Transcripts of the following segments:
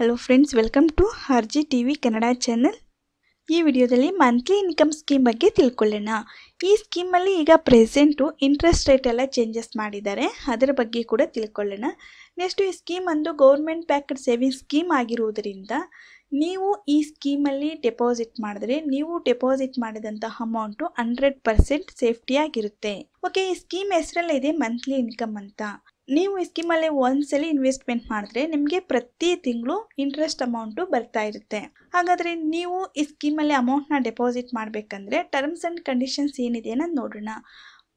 hello friends welcome to Harji T V Kannada channel ಈ ವಿಡಿಯೋದಲ್ಲಿ monthly income scheme ಬಗ್ಗೆ ತಿಳ್ಕೊಳ್ಳೋಣ ಈ ಸ್ಕೀಮಲ್ಲಿ ಈಗ ಪ್ರೆಸೆಂಟು ಇಂಟ್ರೆಸ್ಟ್ ರೇಟ್ ಎಲ್ಲ ಚೇಂಜಸ್ ಮಾಡಿದ್ದಾರೆ ಅದರ ಬಗ್ಗೆ ಕೂಡ ತಿಳ್ಕೊಳ್ಳೋಣ ನೆಕ್ಸ್ಟ್ ಈ ಸ್ಕೀಮ್ ಒಂದು ಗೌರ್ಮೆಂಟ್ ಬ್ಯಾಕ್ಡ್ ಸೇವಿಂಗ್ಸ್ ಸ್ಕೀಮ್ ಆಗಿರುವುದರಿಂದ ನೀವು ಈ ಸ್ಕೀಮಲ್ಲಿ ಡೆಪಾಸಿಟ್ ಮಾಡಿದ್ರೆ ನೀವು ಡೆಪಾಸಿಟ್ ಮಾಡಿದಂಥ ಅಮೌಂಟು ಹಂಡ್ರೆಡ್ ಪರ್ಸೆಂಟ್ ಸೇಫ್ಟಿಯಾಗಿರುತ್ತೆ ಓಕೆ ಈ ಸ್ಕೀಮ್ ಹೆಸರಲ್ಲೇ ಇದೆ ಮಂತ್ಲಿ ಇನ್ಕಮ್ ಅಂತ ನೀವು ಈ ಸ್ಕೀಮಲ್ಲಿ ಒಂದ್ಸಲಿ ಇನ್ವೆಸ್ಟ್ಮೆಂಟ್ ಮಾಡಿದ್ರೆ ನಿಮಗೆ ಪ್ರತಿ ತಿಂಗಳು ಇಂಟ್ರೆಸ್ಟ್ ಅಮೌಂಟು ಬರ್ತಾ ಇರುತ್ತೆ ಹಾಗಾದರೆ ನೀವು ಈ ಸ್ಕೀಮಲ್ಲಿ ಅಮೌಂಟ್ನ ಡೆಪಾಸಿಟ್ ಮಾಡಬೇಕಂದ್ರೆ ಟರ್ಮ್ಸ್ ಆ್ಯಂಡ್ ಕಂಡೀಷನ್ಸ್ ಏನಿದೆ ಅನ್ನೋದು ನೋಡೋಣ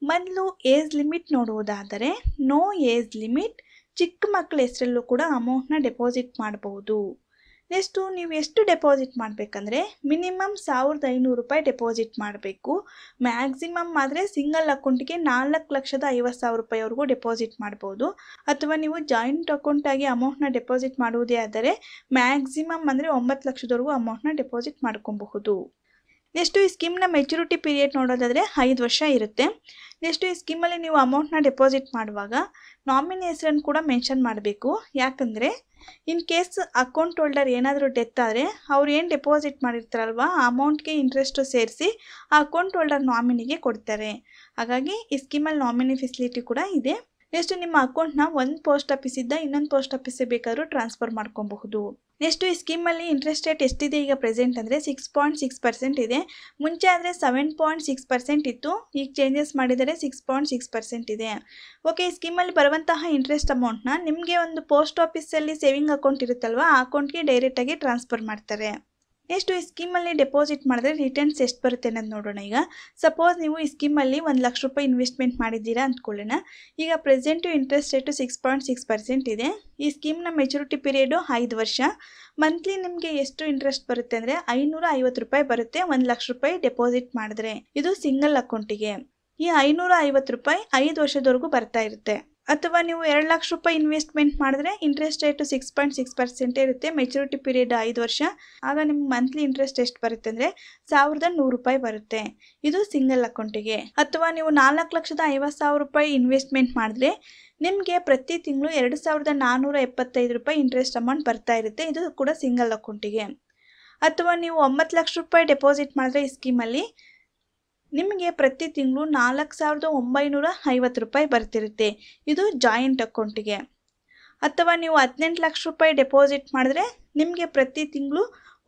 ಮೊದಲು ಏಜ್ ಲಿಮಿಟ್ ನೋಡುವುದಾದರೆ ನೋ ಏಜ್ ಲಿಮಿಟ್ ಚಿಕ್ಕ ಮಕ್ಕಳ ಹೆಸರಲ್ಲೂ ಕೂಡ ಅಮೌಂಟ್ನ ಡೆಪಾಸಿಟ್ ಮಾಡಬಹುದು ನೆಕ್ಸ್ಟು ನೀವು ಎಷ್ಟು ಡೆಪಾಸಿಟ್ ಮಾಡಬೇಕಂದ್ರೆ ಮಿನಿಮಮ್ ಸಾವಿರದ ಐನೂರು ರೂಪಾಯಿ ಡೆಪಾಸಿಟ್ ಮಾಡಬೇಕು ಮ್ಯಾಕ್ಸಿಮಮ್ ಆದರೆ ಸಿಂಗಲ್ ಅಕೌಂಟ್ಗೆ ನಾಲ್ಕು ಲಕ್ಷದ ಐವತ್ತು ಸಾವಿರ ರೂಪಾಯಿವರೆಗೂ ಡೆಪಾಸಿಟ್ ಮಾಡ್ಬೋದು ಅಥವಾ ನೀವು ಜಾಯಿಂಟ್ ಅಕೌಂಟಾಗಿ ಅಮೌಂಟ್ನ ಡೆಪಾಸಿಟ್ ಮಾಡುವುದೇ ಆದರೆ ಮ್ಯಾಕ್ಸಿಮಮ್ ಅಂದರೆ ಒಂಬತ್ತು ಲಕ್ಷದವರೆಗೂ ಅಮೌಂಟ್ನ ಡೆಪಾಸಿಟ್ ಮಾಡ್ಕೊಬಹುದು ನೆಕ್ಸ್ಟು ಈ ಸ್ಕೀಮ್ನ ಮೆಚುರಿಟಿ ಪೀರಿಯಡ್ ನೋಡೋದಾದರೆ ಐದು ವರ್ಷ ಇರುತ್ತೆ ನೆಕ್ಸ್ಟು ಈ ಸ್ಕೀಮಲ್ಲಿ ನೀವು ಅಮೌಂಟ್ನ ಡೆಪಾಸಿಟ್ ಮಾಡುವಾಗ ನಾಮಿನಿ ಹೆಸರನ್ನು ಕೂಡ ಮೆನ್ಷನ್ ಮಾಡಬೇಕು ಯಾಕಂದರೆ ಇನ್ ಕೇಸ್ ಅಕೌಂಟ್ ಹೋಲ್ಡರ್ ಏನಾದರೂ ಡೆತ್ ಆದರೆ ಅವ್ರು ಏನು ಡೆಪಾಸಿಟ್ ಮಾಡಿರ್ತಾರಲ್ವ ಆ ಅಮೌಂಟ್ಗೆ ಇಂಟ್ರೆಸ್ಟು ಸೇರಿಸಿ ಆ ಅಕೌಂಟ್ ಹೋಲ್ಡರ್ ನಾಮಿನಿಗೆ ಕೊಡ್ತಾರೆ ಹಾಗಾಗಿ ಈ ಸ್ಕೀಮಲ್ಲಿ ನಾಮಿನಿ ಫೆಸಿಲಿಟಿ ಕೂಡ ಇದೆ ನೆಕ್ಸ್ಟ್ ನಿಮ್ಮ ಅಕೌಂಟ್ನ ಒಂದು ಪೋಸ್ಟ್ ಆಫೀಸಿಂದ ಇನ್ನೊಂದು ಪೋಸ್ಟ್ ಆಫೀಸಿಗೆ ಬೇಕಾದರೂ ಟ್ರಾನ್ಸ್ಫರ್ ಮಾಡ್ಕೊಬಹುದು ನೆಕ್ಸ್ಟು ಈ ಸ್ಕೀಮಲ್ಲಿ ಇಂಟ್ರೆಸ್ಟ್ ರೇಟ್ ಎಷ್ಟಿದೆ ಈಗ ಪ್ರೆಸೆಂಟ್ ಅಂದರೆ ಸಿಕ್ಸ್ ಪಾಯಿಂಟ್ ಸಿಕ್ಸ್ ಪರ್ಸೆಂಟ್ ಇದೆ ಮುಂಚೆ ಆದರೆ ಸೆವೆನ್ ಪಾಯಿಂಟ್ ಸಿಕ್ಸ್ ಪರ್ಸೆಂಟ್ ಇತ್ತು ಈಗ ಚೇಂಜಸ್ ಮಾಡಿದರೆ ಸಿಕ್ಸ್ ಪಾಯಿಂಟ್ ಸಿಕ್ಸ್ ಪರ್ಸೆಂಟ್ ಇದೆ ಓಕೆ ಈ ಸ್ಕೀಮಲ್ಲಿ ಬರುವಂತಹ ಇಂಟ್ರೆಸ್ಟ್ ಅಮೌಂಟ್ನ ನಿಮಗೆ ಒಂದು ಪೋಸ್ಟ್ ಆಫೀಸಲ್ಲಿ ಸೇವಿಂಗ್ ಅಕೌಂಟ್ ಇರುತ್ತಲ್ವ ಆ ಅಕೌಂಟ್ಗೆ ಡೈರೆಕ್ಟಾಗಿ ಟ್ರಾನ್ಸ್ಫರ್ ಮಾಡ್ತಾರೆ ಎಷ್ಟು ಈ ಸ್ಕೀಮಲ್ಲಿ ಡೆಪಾಸಿಟ್ ಮಾಡಿದ್ರೆ ರಿಟರ್ನ್ಸ್ ಎಷ್ಟು ಬರುತ್ತೆ ಅನ್ನೋದು ನೋಡೋಣ ಈಗ ಸಪೋಸ್ ನೀವು ಈ ಸ್ಕೀಮಲ್ಲಿ ಒಂದು ಲಕ್ಷ ರೂಪಾಯಿ ಇನ್ವೆಸ್ಟ್ಮೆಂಟ್ ಮಾಡಿದ್ದೀರಾ ಅಂದ್ಕೊಳ್ಳೋಣ ಈಗ present interest rate six point six percent ಇದೆ ಈ ಸ್ಕೀಮ್ನ ಮೆಚುರಿಟಿ ಪೀರಿಯಡು ಐದು ವರ್ಷ ಮಂತ್ಲಿ ನಿಮಗೆ ಎಷ್ಟು ಇಂಟ್ರೆಸ್ಟ್ ಬರುತ್ತೆ ಅಂದರೆ ಐನೂರ ಐವತ್ತು ರೂಪಾಯಿ ಬರುತ್ತೆ ಒಂದು ಲಕ್ಷ ರೂಪಾಯಿ ಡೆಪಾಸಿಟ್ ಮಾಡಿದ್ರೆ ಇದು ಸಿಂಗಲ್ ಅಕೌಂಟಿಗೆ ಈ ಐನೂರ ಐವತ್ತು ರೂಪಾಯಿ ಐದು ವರ್ಷದವರೆಗೂ ಬರ್ತಾ ಇರುತ್ತೆ ಅಥವಾ ನೀವು ಎರಡು ಲಕ್ಷ ರೂಪಾಯಿ ಇನ್ವೆಸ್ಟ್ಮೆಂಟ್ ಮಾಡಿದ್ರೆ interest rate six point six percent ಇರುತ್ತೆ ಮೆಚುರಿಟಿ ಪೀರಿಯಡ್ ಐದು ವರ್ಷ ಆಗ ನಿಮ್ಗೆ ಮಂತ್ಲಿ ಇಂಟ್ರೆಸ್ಟ್ ಎಷ್ಟು ಬರುತ್ತೆ ಅಂದರೆ ಸಾವಿರದ ನೂರು ರೂಪಾಯಿ ಬರುತ್ತೆ ಇದು ಸಿಂಗಲ್ ಅಕೌಂಟಿಗೆ ಅಥವಾ ನೀವು ನಾಲ್ಕು ಲಕ್ಷದ ಐವತ್ತು ಸಾವಿರ ರೂಪಾಯಿ ಇನ್ವೆಸ್ಟ್ಮೆಂಟ್ ಮಾಡಿದ್ರೆ ನಿಮಗೆ ಪ್ರತಿ ತಿಂಗಳು ಎರಡು ಸಾವಿರದ ನಾನ್ನೂರ ಎಪ್ಪತ್ತೈದು ರೂಪಾಯಿ ಇಂಟ್ರೆಸ್ಟ್ ಅಮೌಂಟ್ ಬರ್ತಾ ಇರುತ್ತೆ ಇದು ಕೂಡ ಸಿಂಗಲ್ ಅಕೌಂಟಿಗೆ ಅಥವಾ ನೀವು ಒಂಬತ್ತು ಲಕ್ಷ ರೂಪಾಯಿ ಡೆಪಾಸಿಟ್ ಮಾಡಿದ್ರೆ ಈ ಸ್ಕೀಮಲ್ಲಿ ನಿಮಗೆ ಪ್ರತಿ ತಿಂಗಳು ನಾಲ್ಕು ಸಾವಿರದ ಒಂಬೈನೂರ ಐವತ್ತು ರೂಪಾಯಿ ಬರ್ತಿರುತ್ತೆ ಇದು ಜಾಯಿಂಟ್ ಅಕೌಂಟಿಗೆ ಅಥವಾ ನೀವು ಹದಿನೆಂಟು ಲಕ್ಷ ರೂಪಾಯಿ ಡೆಪಾಸಿಟ್ ಮಾಡಿದ್ರೆ ನಿಮಗೆ ಪ್ರತಿ ತಿಂಗಳು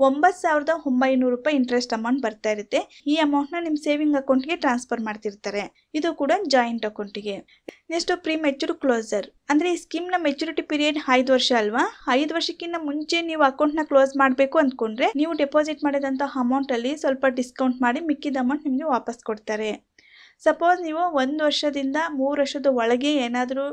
ಒಂಬತ್ತು ಸಾವಿರದ ಒಂಬೈನೂರು ರೂಪಾಯಿ ಇಂಟ್ರೆಸ್ಟ್ ಅಮೌಂಟ್ ಬರ್ತಾ ಇರುತ್ತೆ ಈ ಅಮೌಂಟ್ನ ನಿಮ್ಮ ಸೇವಿಂಗ್ ಅಕೌಂಟ್ಗೆ ಟ್ರಾನ್ಸ್ಫರ್ ಮಾಡ್ತಿರ್ತಾರೆ ಇದು ಕೂಡ ಜಾಯಿಂಟ್ ಅಕೌಂಟಿಗೆ ನೆಕ್ಸ್ಟ್ ಪ್ರೀ ಮೆಚೂರ್ ಕ್ಲೋಸರ್ ಅಂದರೆ ಈ ಸ್ಕೀಮ್ನ ಮೆಚುರಿಟಿ ಪೀರಿಯಡ್ ಐದು ವರ್ಷ ಅಲ್ವಾ ಐದು ವರ್ಷಕ್ಕಿಂತ ಮುಂಚೆ ನೀವು ನ ಕ್ಲೋಸ್ ಮಾಡಬೇಕು ಅಂದ್ಕೊಂಡ್ರೆ ನೀವು ಡೆಪಾಸಿಟ್ ಮಾಡಿದಂಥ ಅಮೌಂಟಲ್ಲಿ ಸ್ವಲ್ಪ ಡಿಸ್ಕೌಂಟ್ ಮಾಡಿ ಮಿಕ್ಕಿದ ಅಮೌಂಟ್ ನಿಮಗೆ ವಾಪಸ್ ಕೊಡ್ತಾರೆ ಸಪೋಸ್ ನೀವು ಒಂದು ವರ್ಷದಿಂದ ಮೂರು ವರ್ಷದ ಒಳಗೆ ಏನಾದರೂ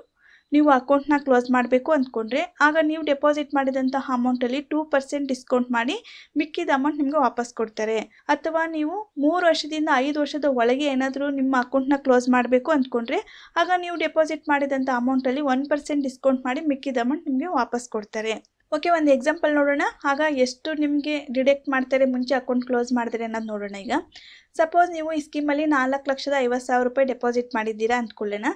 ನೀವು ಅಕೌಂಟ್ನ ಕ್ಲೋಸ್ ಮಾಡಬೇಕು ಅಂದ್ಕೊಂಡ್ರೆ ಆಗ ನೀವು ಡೆಪಾಸಿಟ್ ಮಾಡಿದಂತಹ ಅಮೌಂಟಲ್ಲಿ ಟೂ ಪರ್ಸೆಂಟ್ ಡಿಸ್ಕೌಂಟ್ ಮಾಡಿ ಮಿಕ್ಕಿದ ಅಮೌಂಟ್ ನಿಮಗೆ ವಾಪಸ್ ಕೊಡ್ತಾರೆ ಅಥವಾ ನೀವು ಮೂರು ವರ್ಷದಿಂದ ಐದು ವರ್ಷದ ಒಳಗೆ ಏನಾದರೂ ನಿಮ್ಮ ಅಕೌಂಟ್ನ ಕ್ಲೋಸ್ ಮಾಡಬೇಕು ಅಂದ್ಕೊಂಡ್ರೆ ಆಗ ನೀವು ಡೆಪಾಸಿಟ್ ಮಾಡಿದಂಥ ಅಮೌಂಟಲ್ಲಿ ಒನ್ ಪರ್ಸೆಂಟ್ ಡಿಸ್ಕೌಂಟ್ ಮಾಡಿ ಮಿಕ್ಕಿದ ಅಮೌಂಟ್ ನಿಮಗೆ ವಾಪಸ್ ಕೊಡ್ತಾರೆ ಓಕೆ ಒಂದು ಎಕ್ಸಾಂಪಲ್ ನೋಡೋಣ ಆಗ ಎಷ್ಟು ನಿಮಗೆ ಡಿಡೆಕ್ಟ್ ಮಾಡ್ತಾರೆ ಮುಂಚೆ ಅಕೌಂಟ್ ಕ್ಲೋಸ್ ಮಾಡಿದರೆ ಅನ್ನೋದು ನೋಡೋಣ ಈಗ ಸಪೋಸ್ ನೀವು ಈ ಸ್ಕೀಮಲ್ಲಿ ನಾಲ್ಕು ಲಕ್ಷದ ಐವತ್ತು ಸಾವಿರ ರೂಪಾಯಿ ಡೆಪಾಸಿಟ್ ಮಾಡಿದ್ದೀರಾ ಅಂದ್ಕೊಳ್ಳೋಣ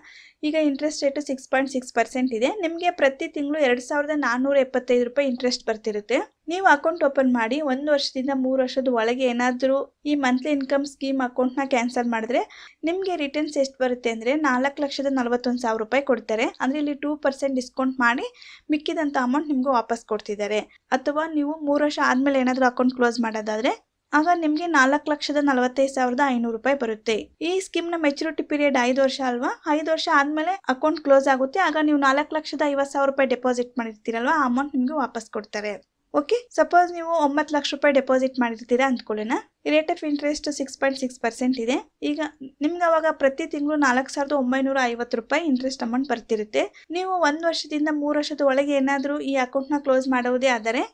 ಈಗ interest rate six point six percent ಇದೆ ನಿಮಗೆ ಪ್ರತಿ ತಿಂಗಳು ಎರಡು ಸಾವಿರದ ನಾನ್ನೂರ ಎಪ್ಪತ್ತೈದು ರೂಪಾಯಿ ಇಂಟ್ರೆಸ್ಟ್ ಬರ್ತಿರುತ್ತೆ ನೀವು ಅಕೌಂಟ್ ಓಪನ್ ಮಾಡಿ ಒಂದು ವರ್ಷದಿಂದ ಮೂರು ವರ್ಷದ ಒಳಗೆ ಏನಾದರೂ ಈ ಮಂತ್ಲಿ ಇನ್ಕಮ್ ಸ್ಕೀಮ್ ಅಕೌಂಟ್ನ ಕ್ಯಾನ್ಸಲ್ ಮಾಡಿದ್ರೆ ನಿಮಗೆ ರಿಟರ್ನ್ಸ್ ಎಷ್ಟು ಬರುತ್ತೆ ಅಂದರೆ ನಾಲ್ಕು ಲಕ್ಷದ ನಲವತ್ತೊಂದು ಸಾವಿರ ರೂಪಾಯಿ ಕೊಡ್ತಾರೆ ಅಂದರೆ ಇಲ್ಲಿ ಟೂ ಪರ್ಸೆಂಟ್ ಡಿಸ್ಕೌಂಟ್ ಮಾಡಿ ಮಿಕ್ಕಿದಂಥ ಅಮೌಂಟ್ ನಿಮಗೆ ವಾಪಸ್ ಕೊಡ್ತಿದ್ದಾರೆ ಅಥವಾ ನೀವು ಮೂರು ವರ್ಷ ಆದಮೇಲೆ ಏನಾದರೂ ಅಕೌಂಟ್ ಕ್ಲೋಸ್ ಮಾಡೋದಾದರೆ ಆಗ ನಿಮಗೆ ನಾಲ್ಕು ಲಕ್ಷದ ನಲವತ್ತೈದು ಸಾವಿರದ ಐನೂರು ರೂಪಾಯಿ ಬರುತ್ತೆ ಈ ಸ್ಕೀಮ್ನ ಮೆಚುರಿಟಿ ಪೀರಿಯಡ್ ಐದು ವರ್ಷ ಅಲ್ವಾ ಐದು ವರ್ಷ ಆದಮೇಲೆ ಅಕೌಂಟ್ ಕ್ಲೋಸ್ ಆಗುತ್ತೆ ಆಗ ನೀವು ನಾಲ್ಕು ಲಕ್ಷದ ಐವತ್ತು ಸಾವಿರ ರೂಪಾಯಿ ಡೆಪಾಸಿಟ್ ಮಾಡಿರ್ತೀರಲ್ವಾ ಆ ಅಮೌಂಟ್ ನಿಮಗೆ ವಾಪಸ್ ಕೊಡ್ತಾರೆ ಓಕೆ ಸಪೋಸ್ ನೀವು ಒಂಬತ್ತು ಲಕ್ಷ ರೂಪಾಯಿ ಡೆಪಾಸಿಟ್ ಮಾಡಿರ್ತೀರಾ ಅಂದ್ಕೊಳ್ಳೋಣ rate of interest six point six percent ಇದೆ ಈಗ ನಿಮ್ಗೆ ಅವಾಗ ಪ್ರತಿ ತಿಂಗಳು ನಾಲ್ಕು ಸಾವಿರದ ಒಂಬೈನೂರ ಐವತ್ತು ರೂಪಾಯಿ ಇಂಟ್ರೆಸ್ಟ್ ಅಮೌಂಟ್ ಬರ್ತಿರುತ್ತೆ ನೀವು ಒಂದು ವರ್ಷದಿಂದ ಮೂರು ವರ್ಷದ ಒಳಗೆ ಏನಾದರೂ ಈ ಅಕೌಂಟ್ನ ಕ್ಲೋಸ್ ಮಾಡೋದೇ ಆದರೆ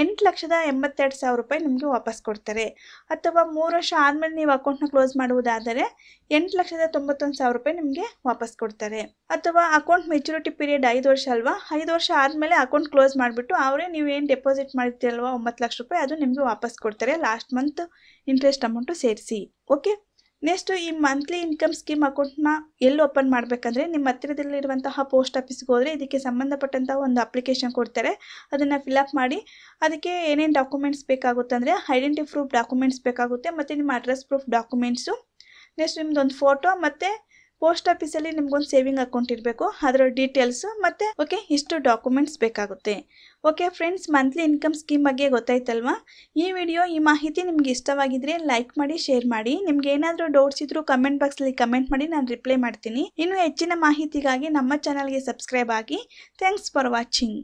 ಎಂಟು ಲಕ್ಷದ ಎಂಬತ್ತೆರಡು ಸಾವಿರ ರೂಪಾಯಿ ನಿಮಗೆ ವಾಪಸ್ ಕೊಡ್ತಾರೆ ಅಥವಾ ಮೂರು ವರ್ಷ ಆದಮೇಲೆ ನೀವು ಅಕೌಂಟ್ನ ಕ್ಲೋಸ್ ಮಾಡುವುದಾದರೆ ಎಂಟು ಲಕ್ಷದ ತೊಂಬತ್ತೊಂದು ಸಾವಿರ ರೂಪಾಯಿ ನಿಮಗೆ ವಾಪಸ್ ಕೊಡ್ತಾರೆ ಅಥವಾ ಅಕೌಂಟ್ ಮೆಚುರಿಟಿ ಪೀರಿಯಡ್ ಐದು ವರ್ಷ ಅಲ್ವಾ ಐದು ವರ್ಷ ಆದಮೇಲೆ ಅಕೌಂಟ್ ಕ್ಲೋಸ್ ಮಾಡಿಬಿಟ್ಟು ಅವರೇ ನೀವು ಏನು ಡೆಪಾಸಿಟ್ ಮಾಡಿರ್ತೀರಲ್ವ ಒಂಬತ್ತು ಲಕ್ಷ ರೂಪಾಯಿ ಅದು ನಿಮಗೆ ವಾಪಸ್ ಕೊಡ್ತಾರೆ ಲಾಸ್ಟ್ ಮಂತ್ ಇಂಟ್ರೆಸ್ಟ್ ಅಮೌಂಟು ಸೇರಿಸಿ ಓಕೆ ನೆಕ್ಸ್ಟು ಈ ಮಂತ್ಲಿ ಇನ್ಕಮ್ ಸ್ಕೀಮ್ ಅಕೌಂಟ್ನ ಎಲ್ಲಿ ಓಪನ್ ಮಾಡಬೇಕಂದ್ರೆ ನಿಮ್ಮ ಹತ್ತಿರದಲ್ಲಿರುವಂತಹ ಪೋಸ್ಟ್ ಆಫೀಸ್ಗೆ ಹೋದರೆ ಇದಕ್ಕೆ ಸಂಬಂಧಪಟ್ಟಂತಹ ಒಂದು ಅಪ್ಲಿಕೇಶನ್ ಕೊಡ್ತಾರೆ ಅದನ್ನು ಫಿಲಪ್ ಮಾಡಿ ಅದಕ್ಕೆ ಏನೇನು ಡಾಕ್ಯುಮೆಂಟ್ಸ್ ಬೇಕಾಗುತ್ತೆ ಅಂದರೆ ಐಡೆಂಟಿ ಪ್ರೂಫ್ ಡಾಕ್ಯುಮೆಂಟ್ಸ್ ಬೇಕಾಗುತ್ತೆ ಮತ್ತು ನಿಮ್ಮ ಅಡ್ರೆಸ್ ಪ್ರೂಫ್ ಡಾಕ್ಯುಮೆಂಟ್ಸು ನೆಕ್ಸ್ಟ್ ನಿಮ್ಮದೊಂದು ಫೋಟೋ ಮತ್ತು ಪೋಸ್ಟ್ ಆಫೀಸಲ್ಲಿ ನಿಮ್ಗೊಂದು ಸೇವಿಂಗ್ ಅಕೌಂಟ್ ಇರಬೇಕು ಅದರ ಡೀಟೇಲ್ಸ್ ಮತ್ತು ಓಕೆ ಇಷ್ಟು ಡಾಕ್ಯುಮೆಂಟ್ಸ್ ಬೇಕಾಗುತ್ತೆ okay friends monthly income scheme ಬಗ್ಗೆ ಗೊತ್ತಾಯ್ತಲ್ವಾ ಈ ವಿಡಿಯೋ ಈ ಮಾಹಿತಿ ನಿಮ್ಗೆ ಇಷ್ಟವಾಗಿದ್ರೆ ಲೈಕ್ ಮಾಡಿ ಶೇರ್ ಮಾಡಿ ನಿಮ್ಗೆ ಏನಾದರೂ ಡೌಟ್ಸ್ ಇದ್ರೂ ಕಮೆಂಟ್ ಬಾಕ್ಸಲ್ಲಿ ಕಮೆಂಟ್ ಮಾಡಿ ನಾನು ರಿಪ್ಲೈ ಮಾಡ್ತೀನಿ ಇನ್ನು ಹೆಚ್ಚಿನ ಮಾಹಿತಿಗಾಗಿ ನಮ್ಮ ಚಾನಲ್ಗೆ ಸಬ್ಸ್ಕ್ರೈಬ್ ಆಗಿ ಥ್ಯಾಂಕ್ಸ್ ಫಾರ್ ವಾಚಿಂಗ್